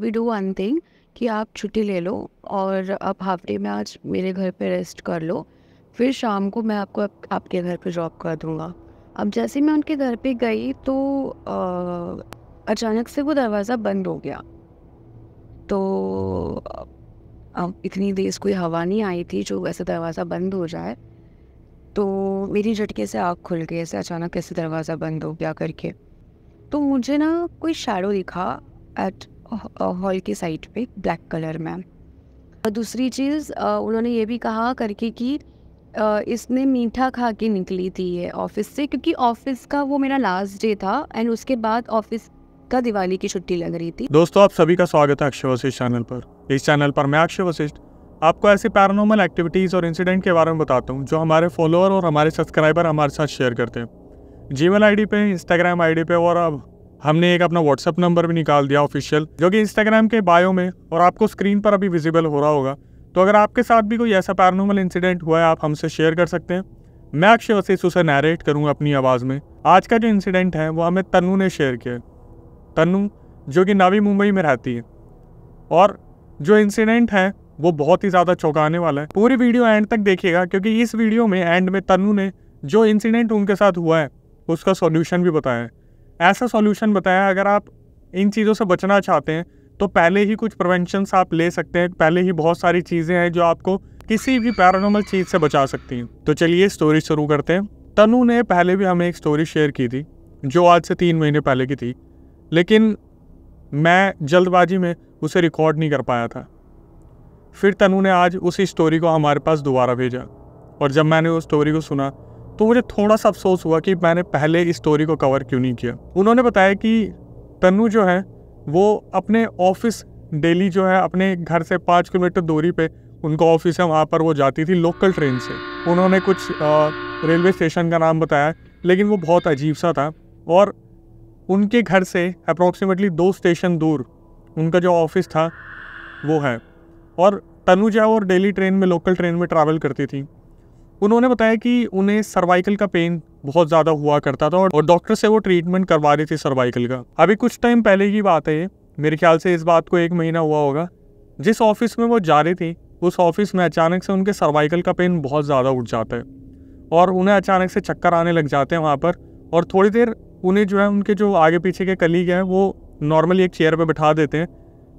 we do one thing कि आप छुट्टी ले लो और आप हाफ डे में आज मेरे घर पे रेस्ट कर लो फिर शाम को मैं आपको आप, आपके घर पे जॉब कर दूँगा अब जैसे मैं उनके घर पे गई तो आ, अचानक से वो दरवाज़ा बंद हो गया तो अब इतनी देर कोई हवा नहीं आई थी जो ऐसे दरवाज़ा बंद हो जाए तो मेरी झटके से आँख खुल गई ऐसे अचानक कैसे दरवाज़ा बंद हो गया करके तो मुझे ना कोई शेडो दिखा एट हॉल की साइड पे ब्लैक कलर में और दूसरी चीज़ उन्होंने ये भी कहा करके कि इसने मीठा खा के निकली थी ये ऑफिस से क्योंकि ऑफिस का वो मेरा लास्ट डे था एंड उसके बाद ऑफिस का दिवाली की छुट्टी लग रही थी दोस्तों आप सभी का स्वागत है अक्षय वशिष्ठ चैनल पर इस चैनल पर मैं अक्षय वशिष्ठ आपको ऐसे पैरानोमल एक्टिविटीज़ और इंसिडेंट के बारे में बताता हूँ जो हमारे फॉलोअर और हमारे सब्सक्राइबर हमारे साथ शेयर करते हैं जीमेल आई डी पे इंस्टाग्राम आई पे और अब हमने एक अपना व्हाट्सअप नंबर भी निकाल दिया ऑफिशियल जो कि इंस्टाग्राम के बायो में और आपको स्क्रीन पर अभी विजिबल हो रहा होगा तो अगर आपके साथ भी कोई ऐसा पैरानॉर्मल इंसिडेंट हुआ है आप हमसे शेयर कर सकते हैं मैं अक्षय वसी उसे नैरेट करूँगा अपनी आवाज़ में आज का जो इंसिडेंट है वो हमें तनु ने शेयर किया तनु जो कि नावी मुंबई में रहती है और जो इंसिडेंट है वो बहुत ही ज़्यादा चौंकाने वाला है पूरी वीडियो एंड तक देखिएगा क्योंकि इस वीडियो में एंड में तनु ने जो इंसिडेंट उनके साथ हुआ है उसका सॉल्यूशन भी बताया है ऐसा सॉल्यूशन बताया अगर आप इन चीज़ों से बचना चाहते हैं तो पहले ही कुछ प्रवेंशंस आप ले सकते हैं पहले ही बहुत सारी चीज़ें हैं जो आपको किसी भी पैरानॉर्मल चीज़ से बचा सकती हैं तो चलिए स्टोरी शुरू करते हैं तनु ने पहले भी हमें एक स्टोरी शेयर की थी जो आज से तीन महीने पहले की थी लेकिन मैं जल्दबाजी में उसे रिकॉर्ड नहीं कर पाया था फिर तनु ने आज उसी स्टोरी को हमारे पास दोबारा भेजा और जब मैंने उस स्टोरी को सुना तो मुझे थोड़ा सा अफसोस हुआ कि मैंने पहले इस स्टोरी को कवर क्यों नहीं किया उन्होंने बताया कि तनु जो है वो अपने ऑफिस डेली जो है अपने घर से पाँच किलोमीटर दूरी पे उनका ऑफिस है वहाँ पर वो जाती थी लोकल ट्रेन से उन्होंने कुछ रेलवे स्टेशन का नाम बताया लेकिन वो बहुत अजीब सा था और उनके घर से अप्रोक्सीमेटली दो स्टेशन दूर उनका जो ऑफिस था वो है और तनुजा और डेली ट्रेन में लोकल ट्रेन में ट्रैवल करती थी उन्होंने बताया कि उन्हें सर्वाइकल का पेन बहुत ज़्यादा हुआ करता था और डॉक्टर से वो ट्रीटमेंट करवा रहे थे सर्वाइकल का अभी कुछ टाइम पहले की बात है ये मेरे ख्याल से इस बात को एक महीना हुआ होगा जिस ऑफिस में वो जा रही थी उस ऑफिस में अचानक से उनके सर्वाइकल का पेन बहुत ज़्यादा उठ जाता है और उन्हें अचानक से चक्कर आने लग जाते हैं वहाँ पर और थोड़ी देर उन्हें जो है उनके जो आगे पीछे के कलीग हैं वो नॉर्मली एक चेयर पर बैठा देते हैं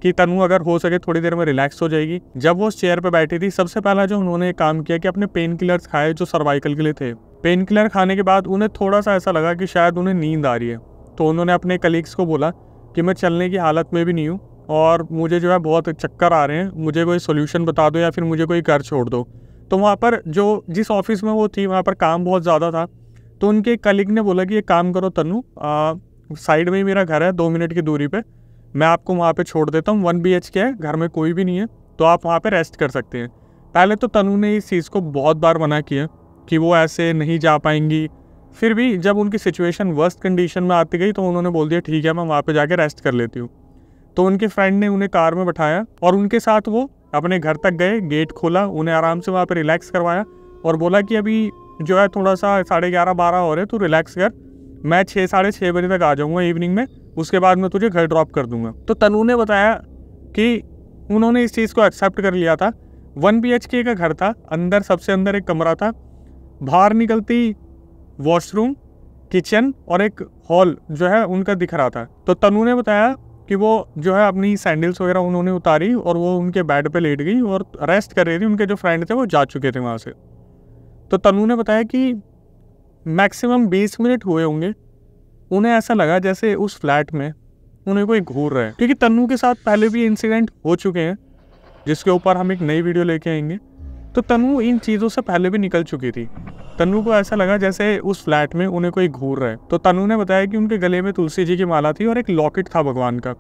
कि तनु अगर हो सके थोड़ी देर में रिलैक्स हो जाएगी जब वो उस चेयर पर बैठी थी सबसे पहला जो उन्होंने काम किया कि अपने पेन किलर्स खाए जो सर्वाइकल के लिए थे पेन किलर खाने के बाद उन्हें थोड़ा सा ऐसा लगा कि शायद उन्हें नींद आ रही है तो उन्होंने अपने कलीग्स को बोला कि मैं चलने की हालत में भी नहीं हूँ और मुझे जो है बहुत चक्कर आ रहे हैं मुझे कोई सोल्यूशन बता दो या फिर मुझे कोई घर छोड़ दो तो वहाँ पर जो जिस ऑफिस में वो थी वहाँ पर काम बहुत ज़्यादा था तो उनके कलीग ने बोला कि एक काम करो तनु साइड में ही मेरा घर है दो मिनट की दूरी पर मैं आपको वहाँ पे छोड़ देता हूँ वन बी एच के है घर में कोई भी नहीं है तो आप वहाँ पे रेस्ट कर सकते हैं पहले तो तनु ने इस चीज़ को बहुत बार मना किया कि वो ऐसे नहीं जा पाएंगी फिर भी जब उनकी सिचुएशन वर्स्ट कंडीशन में आती गई तो उन्होंने बोल दिया ठीक है मैं वहाँ पर जाके रेस्ट कर लेती हूँ तो उनके फ्रेंड ने उन्हें कार में बैठाया और उनके साथ वो अपने घर तक गए गेट खोला उन्हें आराम से वहाँ पर रिलैक्स करवाया और बोला कि अभी जो है थोड़ा सा साढ़े ग्यारह बारह हो रहे तो रिलैक्स कर मैं छः साढ़े छः बजे तक आ जाऊँगा इवनिंग में उसके बाद मैं तुझे घर ड्रॉप कर दूंगा तो तनु ने बताया कि उन्होंने इस चीज़ को एक्सेप्ट कर लिया था वन बी का घर था अंदर सबसे अंदर एक कमरा था बाहर निकलती वॉशरूम किचन और एक हॉल जो है उनका दिख रहा था तो तनु ने बताया कि वो जो है अपनी सैंडल्स वगैरह उन्होंने उतारी और वो उनके बेड पे लेट गई और रेस्ट कर रही थी उनके जो फ्रेंड थे वो जा चुके थे वहाँ से तो तनु ने बताया कि मैक्सिमम बीस मिनट हुए होंगे उन्हें ऐसा लगा जैसे उस फ्लैट में उन्हें कोई घूर रहा है क्योंकि तन्नू के साथ पहले भी इंसिडेंट हो चुके हैं जिसके ऊपर हम एक नई वीडियो लेके आएंगे तो तनु इन चीज़ों से पहले भी निकल चुकी थी तनु को ऐसा लगा जैसे उस फ्लैट में उन्हें कोई घूर रहा है तो तनु ने बताया कि उनके गले में तुलसी जी की माला थी और एक लॉकेट था भगवान का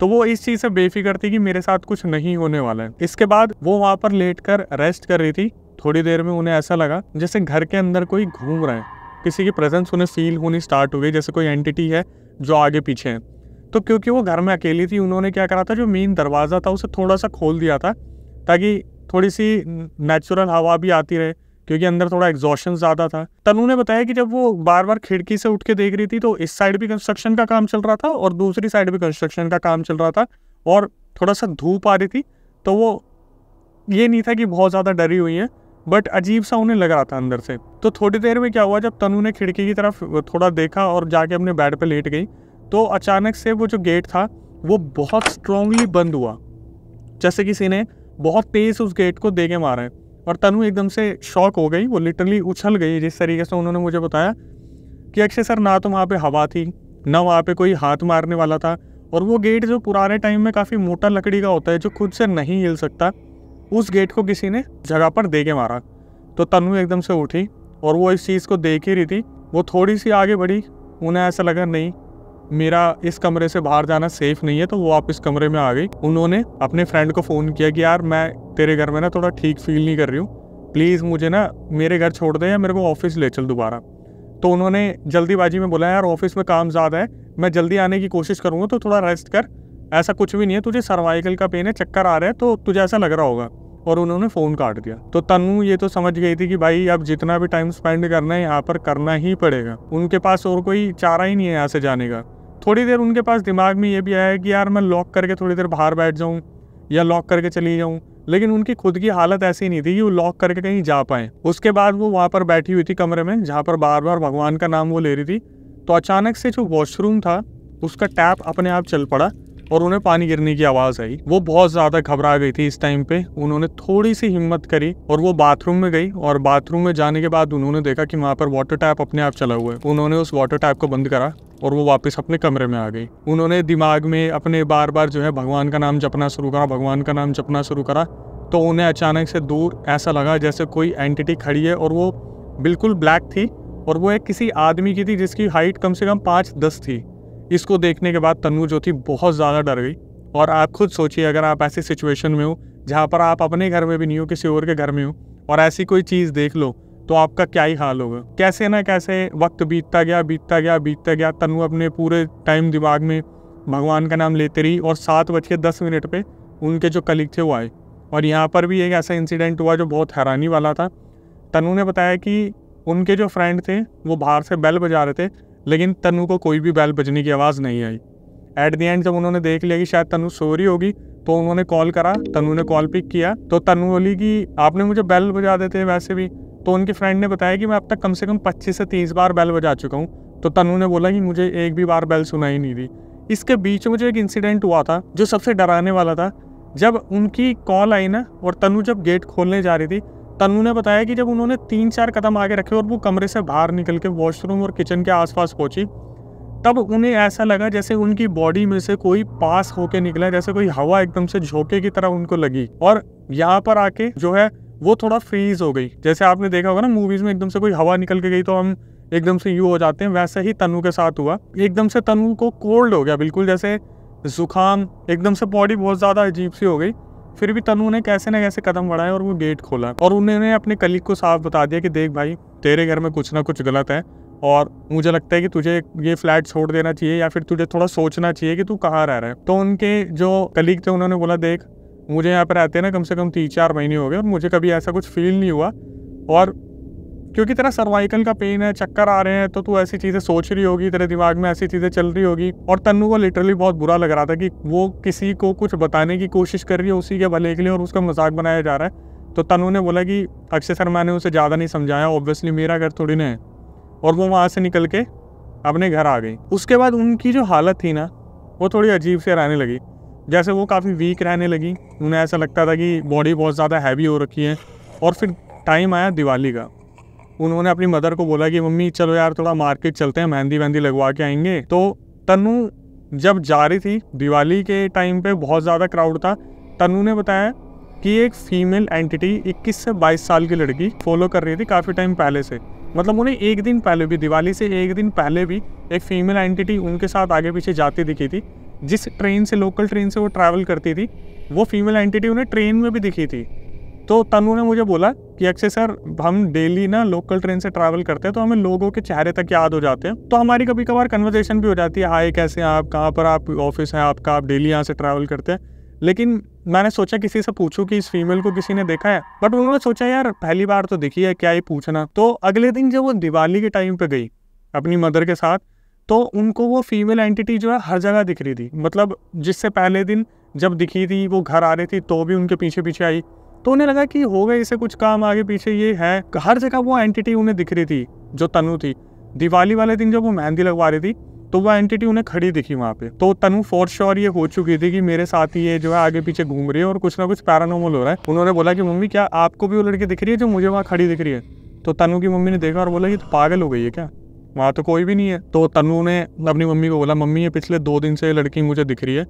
तो वो इस चीज़ से बेफिक्र थी कि मेरे साथ कुछ नहीं होने वाला है इसके बाद वो वहाँ पर लेट कर रेस्ट कर रही थी थोड़ी देर में उन्हें ऐसा लगा जैसे घर के अंदर कोई घूम रहा है किसी की प्रेजेंस उन्हें फील होनी स्टार्ट हो गई जैसे कोई एंटिटी है जो आगे पीछे है तो क्योंकि वो घर में अकेली थी उन्होंने क्या करा था जो मेन दरवाज़ा था उसे थोड़ा सा खोल दिया था ताकि थोड़ी सी नेचुरल हवा भी आती रहे क्योंकि अंदर थोड़ा एग्जॉशन ज़्यादा था तनु ने बताया कि जब वो बार बार खिड़की से उठ के देख रही थी तो इस साइड भी कंस्ट्रक्शन का काम चल रहा था और दूसरी साइड भी कंस्ट्रक्शन का काम चल रहा था और थोड़ा सा धूप आ रही थी तो वो ये नहीं था कि बहुत ज़्यादा डरी हुई है बट अजीब सा उन्हें लग रहा था अंदर से तो थोड़ी देर में क्या हुआ जब तनु ने खिड़की की तरफ थोड़ा देखा और जाके अपने बेड पर लेट गई तो अचानक से वो जो गेट था वो बहुत स्ट्रांगली बंद हुआ जैसे किसी ने बहुत तेज़ उस गेट को देगे मारे और तनु एकदम से शॉक हो गई वो लिटरली उछल गई जिस तरीके से उन्होंने मुझे बताया कि अक्षय सर ना तो वहाँ पे हवा थी ना वहाँ पे कोई हाथ मारने वाला था और वो गेट जो पुराने टाइम में काफ़ी मोटा लकड़ी का होता है जो खुद से नहीं हिल सकता उस गेट को किसी ने जगह पर के मारा तो तनु एकदम से उठी और वो इस चीज़ को देख ही रही थी वो थोड़ी सी आगे बढ़ी उन्हें ऐसा लगा नहीं मेरा इस कमरे से बाहर जाना सेफ नहीं है तो वो आप इस कमरे में आ गई उन्होंने अपने फ्रेंड को फ़ोन किया कि यार मैं तेरे घर में ना थोड़ा ठीक फील नहीं कर रही हूँ प्लीज़ मुझे ना मेरे घर छोड़ दे या मेरे को ऑफिस ले चल दोबारा तो उन्होंने जल्दीबाजी में बोला यार ऑफिस में काम ज़्यादा है मैं जल्दी आने की कोशिश करूँगा तो थोड़ा रेस्ट कर ऐसा कुछ भी नहीं है तुझे सर्वाइकल का पेन है चक्कर आ रहा है तो तुझे ऐसा लग रहा होगा और उन्होंने फ़ोन काट दिया तो तनु ये तो समझ गई थी कि भाई अब जितना भी टाइम स्पेंड करना है यहाँ पर करना ही पड़ेगा उनके पास और कोई चारा ही नहीं है यहाँ से जाने का थोड़ी देर उनके पास दिमाग में ये भी आया कि यार मैं लॉक करके थोड़ी देर बाहर बैठ जाऊँ या लॉक करके चली जाऊँ लेकिन उनकी खुद की हालत ऐसी नहीं थी कि वो लॉक करके कहीं जा पाए उसके बाद वो वहाँ पर बैठी हुई थी कमरे में जहाँ पर बार बार भगवान का नाम वो ले रही थी तो अचानक से जो वॉशरूम था उसका टैप अपने आप चल पड़ा और उन्हें पानी गिरने की आवाज आई वो बहुत ज्यादा घबरा गई थी इस टाइम पे उन्होंने थोड़ी सी हिम्मत करी और वो बाथरूम में गई और बाथरूम में जाने के बाद उन्होंने देखा कि वहाँ पर वाटर टैप अपने आप चला हुआ है उन्होंने उस वाटर टैप को बंद करा और वो वापस अपने कमरे में आ गई उन्होंने दिमाग में अपने बार बार जो है भगवान का नाम जपना शुरू करा भगवान का नाम जपना शुरू करा तो उन्हें अचानक से दूर ऐसा लगा जैसे कोई एंटिटी खड़ी है और वो बिल्कुल ब्लैक थी और वो एक किसी आदमी की थी जिसकी हाइट कम से कम पाँच दस थी इसको देखने के बाद तनु जो थी बहुत ज़्यादा डर गई और आप खुद सोचिए अगर आप ऐसी सिचुएशन में हो जहाँ पर आप अपने घर में भी नहीं हो किसी और के घर में हो और ऐसी कोई चीज़ देख लो तो आपका क्या ही हाल होगा कैसे ना कैसे वक्त बीतता गया बीतता गया बीतता गया तनु अपने पूरे टाइम दिमाग में भगवान का नाम लेते रही और सात बज के दस मिनट पर उनके जो कलीग थे वो आए और यहाँ पर भी एक ऐसा इंसिडेंट हुआ जो बहुत हैरानी वाला था तनु ने बताया कि उनके जो फ्रेंड थे वो बाहर से बेल बजा रहे थे लेकिन तनु को कोई भी बैल बजने की आवाज़ नहीं आई एट दी एंड जब उन्होंने देख लिया कि शायद तनु सो रही होगी तो उन्होंने कॉल करा तनु ने कॉल पिक किया तो तनु बोली कि आपने मुझे बैल बजा देते हैं वैसे भी तो उनके फ्रेंड ने बताया कि मैं अब तक कम से कम पच्चीस से तीस बार बैल बजा चुका हूँ तो तनु ने बोला कि मुझे एक भी बार बैल सुनाई नहीं दी इसके बीच में जो एक इंसिडेंट हुआ था जो सबसे डराने वाला था जब उनकी कॉल आई ना और तनु जब गेट खोलने जा रही थी तन्नू ने बताया कि जब उन्होंने तीन चार कदम आगे रखे और वो कमरे से बाहर निकल के वॉशरूम और किचन के आसपास पहुंची तब उन्हें ऐसा लगा जैसे उनकी बॉडी में से कोई पास होके निकला जैसे कोई हवा एकदम से झोंके की तरह उनको लगी और यहाँ पर आके जो है वो थोड़ा फ्रीज हो गई जैसे आपने देखा होगा ना मूवीज में एकदम से कोई हवा निकल के गई तो हम एकदम से यू हो जाते हैं वैसे ही तनु के साथ हुआ एकदम से तनु को कोल्ड हो गया बिल्कुल जैसे जुकाम एकदम से बॉडी बहुत ज़्यादा अजीब सी हो गई फिर भी तनु ने कैसे ना कैसे कदम बढ़ाया और वो गेट खोला और उन्होंने अपने कलीग को साफ बता दिया कि देख भाई तेरे घर में कुछ ना कुछ गलत है और मुझे लगता है कि तुझे ये फ्लैट छोड़ देना चाहिए या फिर तुझे थोड़ा सोचना चाहिए कि तू कहाँ रह रहा है तो उनके जो कलीग थे उन्होंने बोला देख मुझे यहाँ पर रहते ना कम से कम तीन चार महीने हो गए और मुझे कभी ऐसा कुछ फील नहीं हुआ और क्योंकि तेरा सर्वाइकल का पेन है चक्कर आ रहे हैं तो तू ऐसी चीज़ें सोच रही होगी तेरे दिमाग में ऐसी चीज़ें चल रही होगी और तनु को लिटरली बहुत बुरा लग रहा था कि वो किसी को कुछ बताने की कोशिश कर रही है उसी के भले के लिए और उसका मजाक बनाया जा रहा है तो तनु ने बोला कि अक्षय सर मैंने उसे ज़्यादा नहीं समझाया ऑब्वियसली मेरा घर थोड़ी ना है और वो वहाँ से निकल के अपने घर आ गई उसके बाद उनकी जो हालत थी ना वो थोड़ी अजीब से रहने लगी जैसे वो काफ़ी वीक रहने लगी उन्हें ऐसा लगता था कि बॉडी बहुत ज़्यादा हैवी हो रखी है और फिर टाइम आया दिवाली का उन्होंने अपनी मदर को बोला कि मम्मी चलो यार थोड़ा मार्केट चलते हैं मेहंदी वहंदी लगवा के आएंगे तो तनु जब जा रही थी दिवाली के टाइम पे बहुत ज़्यादा क्राउड था तनु ने बताया कि एक फीमेल एंटिटी 21 से 22 साल की लड़की फॉलो कर रही थी काफ़ी टाइम पहले से मतलब उन्हें एक दिन पहले भी दिवाली से एक दिन पहले भी एक फीमेल एंटिटी उनके साथ आगे पीछे जाती दिखी थी जिस ट्रेन से लोकल ट्रेन से वो ट्रैवल करती थी वो फीमेल एंटिटी उन्हें ट्रेन में भी दिखी थी तो तनु ने मुझे बोला कि अक्षय सर हम डेली ना लोकल ट्रेन से ट्रैवल करते हैं तो हमें लोगों के चेहरे तक याद हो जाते हैं तो हमारी कभी कभार कन्वर्जेशन भी हो जाती है हाय कैसे हैं आप कहाँ पर आप ऑफिस हैं आपका आप डेली यहाँ से ट्रैवल करते हैं लेकिन मैंने सोचा किसी से पूछूं कि इस फीमेल को किसी ने देखा है बट उन्होंने सोचा यार पहली बार तो देखी है क्या ये पूछना तो अगले दिन जब वो दिवाली के टाइम पे गई अपनी मदर के साथ तो उनको वो फीमेल एंटिटी जो है हर जगह दिख रही थी मतलब जिससे पहले दिन जब दिखी थी वो घर आ रही थी तो भी उनके पीछे पीछे आई तो उन्हें लगा कि हो गए इसे कुछ काम आगे पीछे ये है हर जगह वो एंटिटी उन्हें दिख रही थी जो तनु थी दिवाली वाले दिन जब वो मेहंदी लगवा रही थी तो वो एंटिटी उन्हें खड़ी दिखी वहाँ पे तो तनु फॉर श्योर ये हो चुकी थी कि मेरे साथ ही ये जो है आगे पीछे घूम रही है और कुछ ना कुछ पैरानोमल हो रहा है उन्होंने बोला कि मम्मी क्या आपको भी वो लड़की दिख रही है जो मुझे वहाँ खड़ी दिख रही है तो तनु की मम्मी ने देखा और बोला कि तो पागल हो गई है क्या वहाँ तो कोई भी नहीं है तो तनु ने अपनी मम्मी को बोला मम्मी ये पिछले दो दिन से लड़की मुझे दिख रही है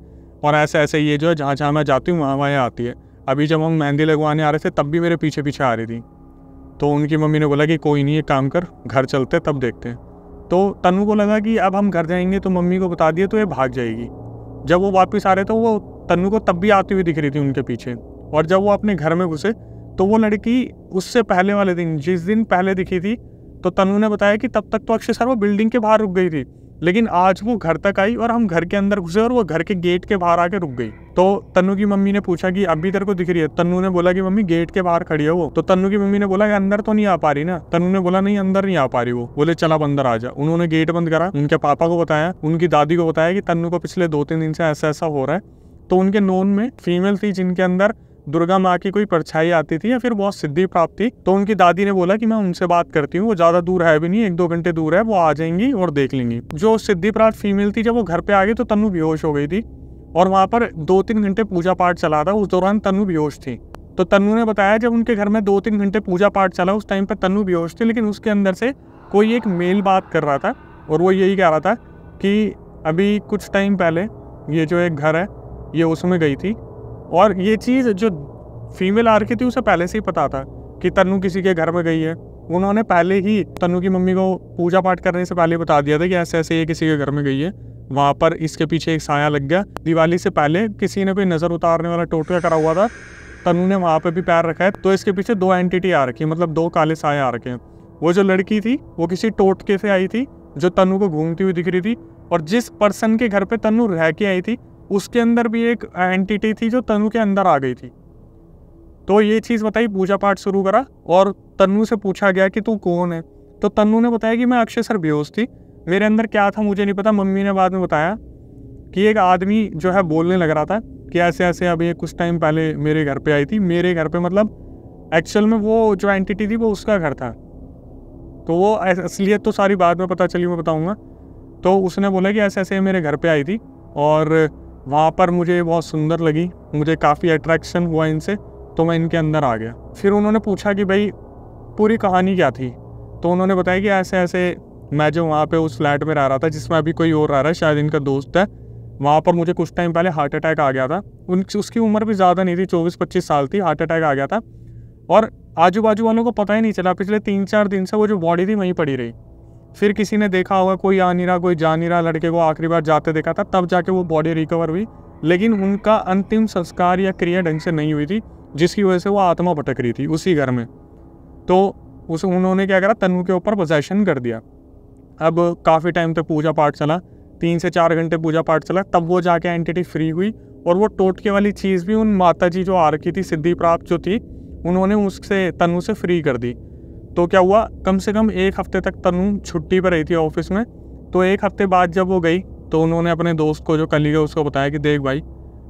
और ऐसे ऐसे ये जो है जहाँ जहाँ मैं जाती हूँ वहाँ वहाँ आती है अभी जब हम मेहंदी लगवाने आ रहे थे तब भी मेरे पीछे पीछे आ रही थी तो उनकी मम्मी ने बोला कि कोई नहीं ये काम कर घर चलते तब देखते हैं तो तनु को लगा कि अब हम घर जाएंगे तो मम्मी को बता दिए तो ये भाग जाएगी जब वो वापस आ रहे थे तो वो तनु को तब भी आती हुई दिख रही थी उनके पीछे और जब वो अपने घर में घुसे तो वो लड़की उससे पहले वाले दिन जिस दिन पहले दिखी थी तो तनु ने बताया कि तब तक तो अक्षय सर वो बिल्डिंग के बाहर रुक गई थी लेकिन आज वो घर तक आई और हम घर के अंदर घुसे और वो घर के गेट के बाहर आके रुक गई तो तन्नू की मम्मी ने पूछा कि अभी तेरे को दिख रही है तन्नू ने बोला कि मम्मी गेट के बाहर खड़ी है वो तो तन्नू की मम्मी ने बोला कि अंदर तो नहीं आ पा रही ना तन्नू ने बोला नहीं अंदर नहीं आ पा रही वो बोले चल अब अंदर आ जा उन्होंने गेट बंद करा उनके पापा को बताया उनकी दादी को बताया कि तन्नू को पिछले दो तीन दिन से ऐसा ऐसा हो रहा है तो उनके नोन में फीमेल थी जिनके अंदर दुर्गा माँ की कोई परछाई आती थी या फिर बहुत सिद्धि प्राप्ति तो उनकी दादी ने बोला कि मैं उनसे बात करती हूँ वो ज़्यादा दूर है भी नहीं एक दो घंटे दूर है वो आ जाएंगी और देख लेंगी जो सिद्धि प्राप्त फीमेल थी जब वो घर पे आ गई तो तनु बेहोश हो गई थी और वहाँ पर दो तीन घंटे पूजा पाठ चला था उस दौरान तनु बेहोश थी तो तनु ने बताया जब उनके घर में दो तीन घंटे पूजा पाठ चला उस टाइम पर तनु बेहोश थी लेकिन उसके अंदर से कोई एक मेल बात कर रहा था और वो यही कह रहा था कि अभी कुछ टाइम पहले ये जो एक घर है ये उसमें गई थी और ये चीज़ जो फीमेल आ रखी थी उसे पहले से ही पता था कि तनु किसी के घर में गई है उन्होंने पहले ही तनु की मम्मी को पूजा पाठ करने से पहले बता दिया था कि ऐसे ऐसे ये किसी के घर में गई है वहाँ पर इसके पीछे एक साया लग गया दिवाली से पहले किसी ने कोई नज़र उतारने वाला टोटका करा हुआ था तनु ने वहाँ पर भी पैर रखा है तो इसके पीछे दो एंटिटी आ रखी मतलब दो काले साए आ रखे हैं वो जो लड़की थी वो किसी टोटके से आई थी जो तनु को घूमती हुई दिख रही थी और जिस पर्सन के घर पे तनु रह के आई थी उसके अंदर भी एक एंटिटी थी जो तनु के अंदर आ गई थी तो ये चीज़ बताई पूजा पाठ शुरू करा और तनु से पूछा गया कि तू कौन है तो तनु ने बताया कि मैं अक्षय सर बेहोश थी मेरे अंदर क्या था मुझे नहीं पता मम्मी ने बाद में बताया कि एक आदमी जो है बोलने लग रहा था कि ऐसे ऐसे अभी कुछ टाइम पहले मेरे घर पे आई थी मेरे घर पे मतलब एक्चुअल में वो जो एंटिटी थी वो उसका घर था तो वो असलियत तो सारी बाद में पता चली मैं बताऊँगा तो उसने बोला कि ऐसे ऐसे मेरे घर पे आई थी और वहाँ पर मुझे बहुत सुंदर लगी मुझे काफ़ी अट्रैक्शन हुआ इनसे तो मैं इनके अंदर आ गया फिर उन्होंने पूछा कि भाई पूरी कहानी क्या थी तो उन्होंने बताया कि ऐसे ऐसे मैं जो वहाँ पे उस फ्लैट में रह रहा था जिसमें अभी कोई और रह रहा है शायद इनका दोस्त है वहाँ पर मुझे कुछ टाइम पहले हार्ट अटैक आ गया था उन उसकी उम्र भी ज़्यादा नहीं थी चौबीस पच्चीस साल थी हार्ट अटैक आ गया था और आजू बाजू वालों को पता ही नहीं चला पिछले तीन चार दिन से वो जो बॉडी थी वहीं पड़ी रही फिर किसी ने देखा होगा कोई आ नहीं रहा कोई जा नहीं रहा लड़के को आखिरी बार जाते देखा था तब जाके वो बॉडी रिकवर हुई लेकिन उनका अंतिम संस्कार या क्रिया ढंग से नहीं हुई थी जिसकी वजह से वो आत्मा भटक रही थी उसी घर में तो उस उन्होंने क्या करा तनु के ऊपर पोजेशन कर दिया अब काफ़ी टाइम तक पूजा पाठ चला तीन से चार घंटे पूजा पाठ चला तब वो जाके एंटिटी फ्री हुई और वो टोटके वाली चीज़ भी उन माता जी जो आ रखी थी सिद्धि प्राप्त जो थी उन्होंने उससे तनु से फ्री कर दी तो क्या हुआ कम से कम एक हफ्ते तक तनु छुट्टी पर रही थी ऑफिस में तो एक हफ्ते बाद जब वो गई तो उन्होंने अपने दोस्त को जो कली है उसको बताया कि देख भाई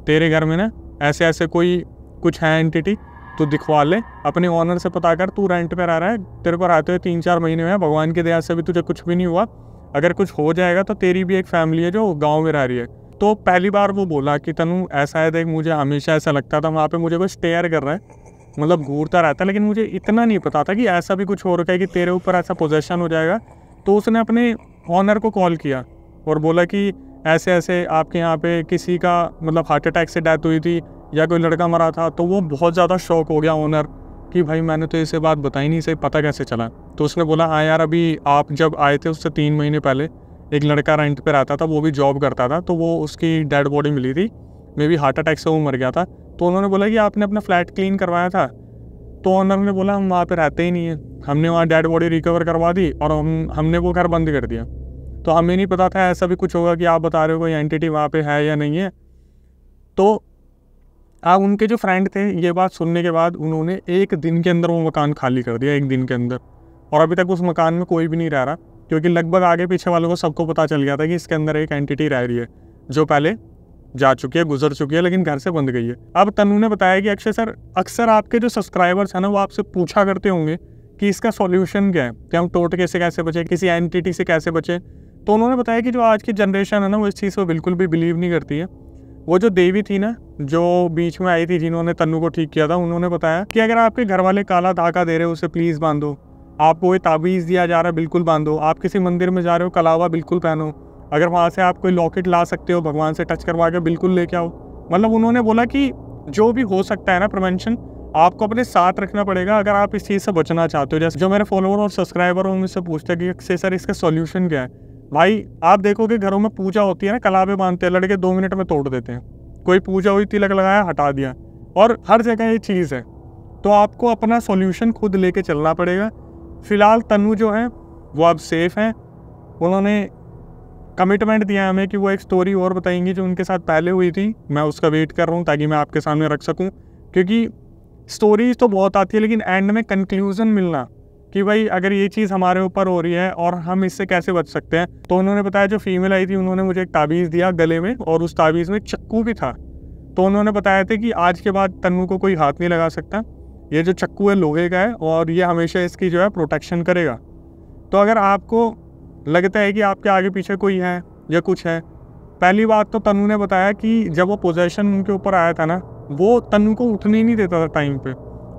तेरे घर में ना ऐसे ऐसे कोई कुछ है एंटिटी तो दिखवा ले अपने ऑनर से पता कर तू रेंट पर आ रहा है तेरे को आते हुए तीन चार महीने में भगवान की दया से भी तुझे कुछ भी नहीं हुआ अगर कुछ हो जाएगा तो तेरी भी एक फैमिली है जो गाँव में रह रही है तो पहली बार वो बोला कि तनु ऐसा है देख मुझे हमेशा ऐसा लगता था वहाँ पे मुझे कोई स्टेयर कर रहा है मतलब घूरता रहता लेकिन मुझे इतना नहीं पता था कि ऐसा भी कुछ हो रखा है कि तेरे ऊपर ऐसा पोजेशन हो जाएगा तो उसने अपने ऑनर को कॉल किया और बोला कि ऐसे ऐसे आपके यहाँ पे किसी का मतलब हार्ट अटैक से डेथ हुई थी या कोई लड़का मरा था तो वो बहुत ज़्यादा शौक हो गया ऑनर कि भाई मैंने तो इसे बात बताई नहीं इसे पता कैसे चला तो उसने बोला हाँ यार अभी आप जब आए थे उससे तीन महीने पहले एक लड़का रेंट पर रहता था वो भी जॉब करता था तो वो उसकी डेड बॉडी मिली थी मे बी हार्ट अटैक से वो मर गया था तो उन्होंने बोला कि आपने अपना फ्लैट क्लीन करवाया था तो ऑनर ने बोला हम वहाँ पर रहते ही नहीं हैं हमने वहाँ डेड बॉडी रिकवर करवा दी और हम हमने वो घर बंद कर दिया तो हमें नहीं पता था ऐसा भी कुछ होगा कि आप बता रहे हो कोई एंटिटी वहाँ पे है या नहीं है तो अब उनके जो फ्रेंड थे ये बात सुनने के बाद उन्होंने एक दिन के अंदर वो मकान खाली कर दिया एक दिन के अंदर और अभी तक उस मकान में कोई भी नहीं रह रहा क्योंकि लगभग आगे पीछे वालों को सबको पता चल गया था कि इसके अंदर एक एंटिटी रह रही है जो पहले जा चुकी है गुजर चुकी है लेकिन घर से बंद गई है अब तनु ने बताया कि अक्षय सर अक्सर आपके जो सब्सक्राइबर्स हैं ना वो आपसे पूछा करते होंगे कि इसका सॉल्यूशन क्या है कि हम टोटके से कैसे बचें किसी एंटिटी से कैसे बचें तो उन्होंने बताया कि जो आज की जनरेशन है ना वो इस चीज़ पर बिल्कुल भी बिलीव नहीं करती है वो जो देवी थी ना जो बीच में आई थी जिन्होंने तन्नू को ठीक किया था उन्होंने बताया कि अगर आपके घर वाले काला धाका दे रहे हो उसे प्लीज़ बांधो आपको ये ताबीज़ दिया जा रहा है बिल्कुल बांधो आप किसी मंदिर में जा रहे हो कलावा बिल्कुल पहनो अगर वहाँ से आप कोई लॉकेट ला सकते हो भगवान से टच करवा के बिल्कुल लेके आओ मतलब उन्होंने बोला कि जो भी हो सकता है ना प्रिवेंशन आपको अपने साथ रखना पड़ेगा अगर आप इस चीज़ से बचना चाहते हो जैसे जो मेरे फॉलोअर और सब्सक्राइबर हो उनसे पूछते हैं कि सर इसका सोल्यूशन क्या है भाई आप देखोगे घरों में पूजा होती है ना कलाबे बांधते हैं लड़के दो मिनट में तोड़ देते हैं कोई पूजा हुई तिलक लगाया हटा दिया और हर जगह ये चीज़ है तो आपको अपना सोल्यूशन खुद लेके चलना पड़ेगा फ़िलहाल तनु जो है वो अब सेफ़ हैं उन्होंने कमिटमेंट दिया हमें कि वो एक स्टोरी और बताएंगी जो उनके साथ पहले हुई थी मैं उसका वेट कर रहा हूँ ताकि मैं आपके सामने रख सकूँ क्योंकि स्टोरीज तो बहुत आती है लेकिन एंड में कंक्लूज़न मिलना कि भाई अगर ये चीज़ हमारे ऊपर हो रही है और हम इससे कैसे बच सकते हैं तो उन्होंने बताया जो फीमेल आई थी उन्होंने मुझे एक ताबीज़ दिया गले में और उस ताबीज़ में चक्कू भी था तो उन्होंने बताया था कि आज के बाद तन्नू को कोई हाथ नहीं लगा सकता ये जो चक्कू है लोहे का है और ये हमेशा इसकी जो है प्रोटेक्शन करेगा तो अगर आपको लगता है कि आपके आगे पीछे कोई है या कुछ है पहली बात तो तनु ने बताया कि जब वो पोजेशन उनके ऊपर आया था ना वो तनु को उठने ही नहीं देता था टाइम पे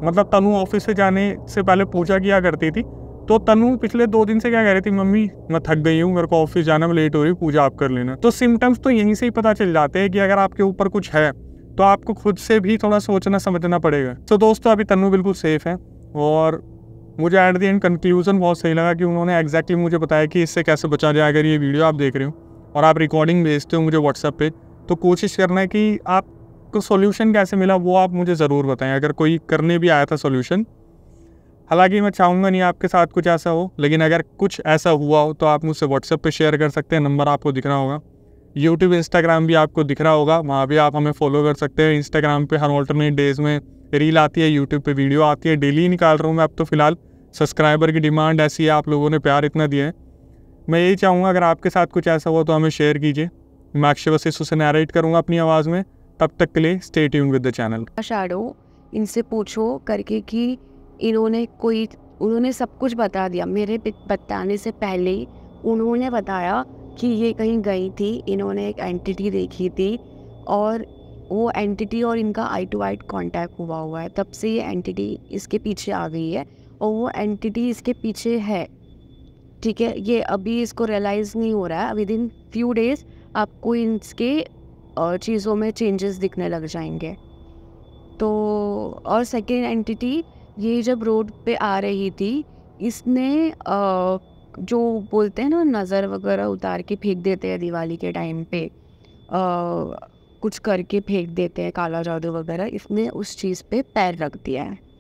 मतलब तनु ऑफिस से जाने से पहले पूजा किया करती थी तो तनु पिछले दो दिन से क्या कह रही थी मम्मी मैं थक गई हूँ मेरे को ऑफिस जाना में लेट हो रही पूजा आप कर लेना तो सिम्टम्स तो यहीं से ही पता चल जाते हैं कि अगर आपके ऊपर कुछ है तो आपको खुद से भी थोड़ा सोचना समझना पड़ेगा तो दोस्तों अभी तनु बिल्कुल सेफ है और मुझे एट दी एंड कंक्लूजन बहुत सही लगा कि उन्होंने एग्जैक्टली exactly मुझे बताया कि इससे कैसे बचा जाए अगर ये वीडियो आप देख रहे हो और आप रिकॉर्डिंग भेजते हो मुझे व्हाट्सअप पे तो कोशिश करना है कि आपको सोल्यूशन कैसे मिला वो आप मुझे ज़रूर बताएं अगर कोई करने भी आया था सोल्यूशन हालांकि मैं चाहूँगा नहीं आपके साथ कुछ ऐसा हो लेकिन अगर कुछ ऐसा हुआ हो तो आप मुझसे व्हाट्सएप पर शेयर कर सकते हैं नंबर आपको दिख रहा होगा यूट्यूब इंस्टाग्राम भी आपको दिख रहा होगा वहाँ भी आप हमें फॉलो कर सकते हैं इंस्टाग्राम पर हर ऑल्टरनेट डेज़ में रील आती है यूट्यूब पे वीडियो आती है डेली ही निकाल रहा हूँ मैं अब तो फ़िलहाल सब्सक्राइबर की डिमांड ऐसी है आप लोगों ने प्यार इतना दिया है मैं यही चाहूँगा अगर आपके साथ कुछ ऐसा हुआ तो हमें शेयर कीजिए मैं अक्षय वशिष्ठ उसे नैरेट करूँगा अपनी आवाज़ में तब तक के लिए स्टेट यून विद द चैनल शाडो इनसे पूछो करके कि इन्होंने कोई उन्होंने सब कुछ बता दिया मेरे बताने से पहले ही उन्होंने बताया कि ये कहीं गई थी इन्होंने एक एंटिटी देखी थी और वो एंटिटी और इनका आई टू आई कॉन्टैक्ट हुआ हुआ है तब से ये एंटिटी इसके पीछे आ गई है और वो एंटिटी इसके पीछे है ठीक है ये अभी इसको रियलाइज़ नहीं हो रहा है विद इन फ्यू डेज आपको इसके चीज़ों में चेंजेस दिखने लग जाएंगे तो और सेकेंड एंटिटी ये जब रोड पे आ रही थी इसने जो बोलते हैं ना नज़र वगैरह उतार के फेंक देते हैं दिवाली के टाइम पे कुछ करके फेंक देते हैं काला जादू वगैरह इसने उस चीज़ पे पैर रख दिया है